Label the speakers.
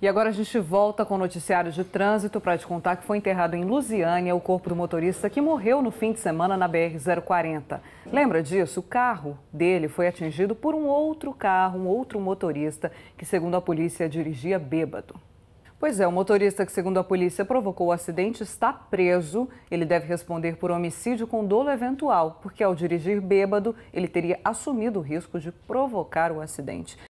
Speaker 1: E agora a gente volta com o noticiário de trânsito para te contar que foi enterrado em Lusiânia o corpo do motorista que morreu no fim de semana na BR-040. Lembra disso? O carro dele foi atingido por um outro carro, um outro motorista, que, segundo a polícia, dirigia bêbado. Pois é, o motorista que, segundo a polícia, provocou o acidente está preso. Ele deve responder por homicídio com dolo eventual, porque ao dirigir bêbado, ele teria assumido o risco de provocar o acidente.